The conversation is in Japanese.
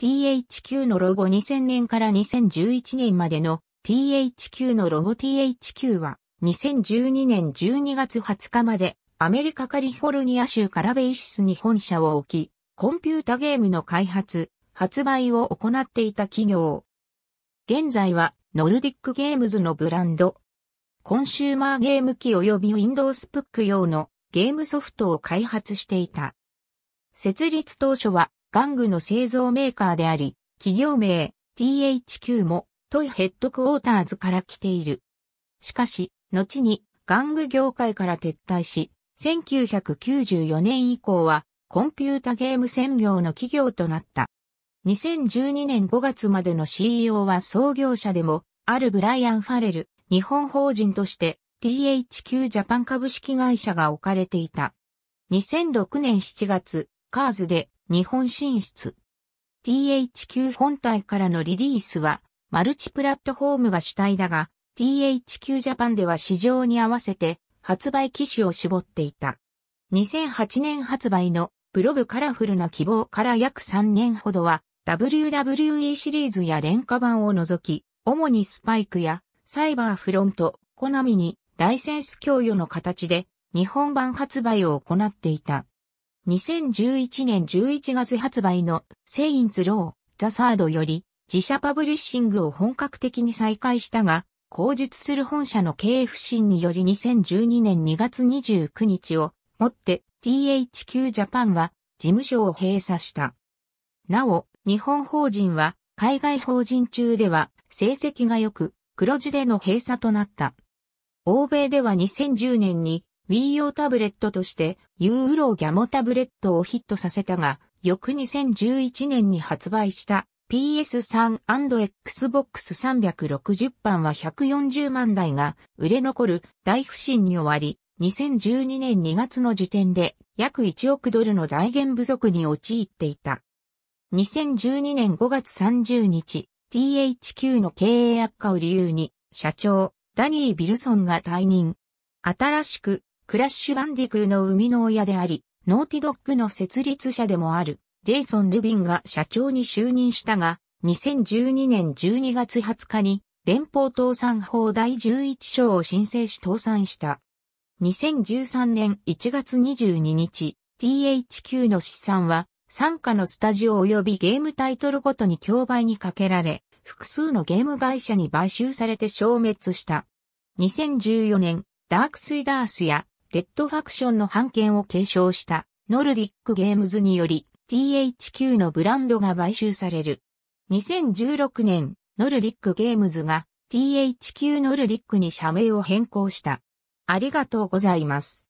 THQ のロゴ2000年から2011年までの THQ のロゴ THQ は2012年12月20日までアメリカカリフォルニア州カラベイシスに本社を置き、コンピュータゲームの開発、発売を行っていた企業。現在はノルディックゲームズのブランド。コンシューマーゲーム機及び Windows プック用のゲームソフトを開発していた。設立当初は玩具の製造メーカーであり、企業名 THQ もトイヘッドクォーターズから来ている。しかし、後に玩具業界から撤退し、1994年以降はコンピュータゲーム専業の企業となった。2012年5月までの CEO は創業者でもあるブライアン・ファレル、日本法人として THQ ジャパン株式会社が置かれていた。2006年7月、カーズで日本進出。THQ 本体からのリリースは、マルチプラットフォームが主体だが、THQ ジャパンでは市場に合わせて発売機種を絞っていた。2008年発売のブロブカラフルな希望から約3年ほどは WWE シリーズや廉価版を除き、主にスパイクやサイバーフロント、コナミにライセンス供与の形で日本版発売を行っていた。2011年11月発売のセインツロー、ザサードより自社パブリッシングを本格的に再開したが、口述する本社の経営不振により2012年2月29日をもって THQ ジャパンは事務所を閉鎖した。なお、日本法人は海外法人中では成績が良く黒字での閉鎖となった。欧米では2010年に Wii 用タブレットとしてユーロギャモタブレットをヒットさせたが、翌2011年に発売した PS3&Xbox 360版は140万台が売れ残る大不振に終わり、2012年2月の時点で約1億ドルの財源不足に陥っていた。2012年5月30日、THQ の経営悪化を理由に、社長、ダニー・ビルソンが退任。新しくクラッシュバンディクーの生みの親であり、ノーティドックの設立者でもある、ジェイソン・ルビンが社長に就任したが、2012年12月20日に、連邦倒産法第11章を申請し倒産した。2013年1月22日、THQ の資産は、参加のスタジオ及びゲームタイトルごとに競売にかけられ、複数のゲーム会社に買収されて消滅した。2014年、ダークスイダースやレッドファクションの版権を継承したノルディックゲームズにより THQ のブランドが買収される。2016年、ノルディックゲームズが THQ ノルディックに社名を変更した。ありがとうございます。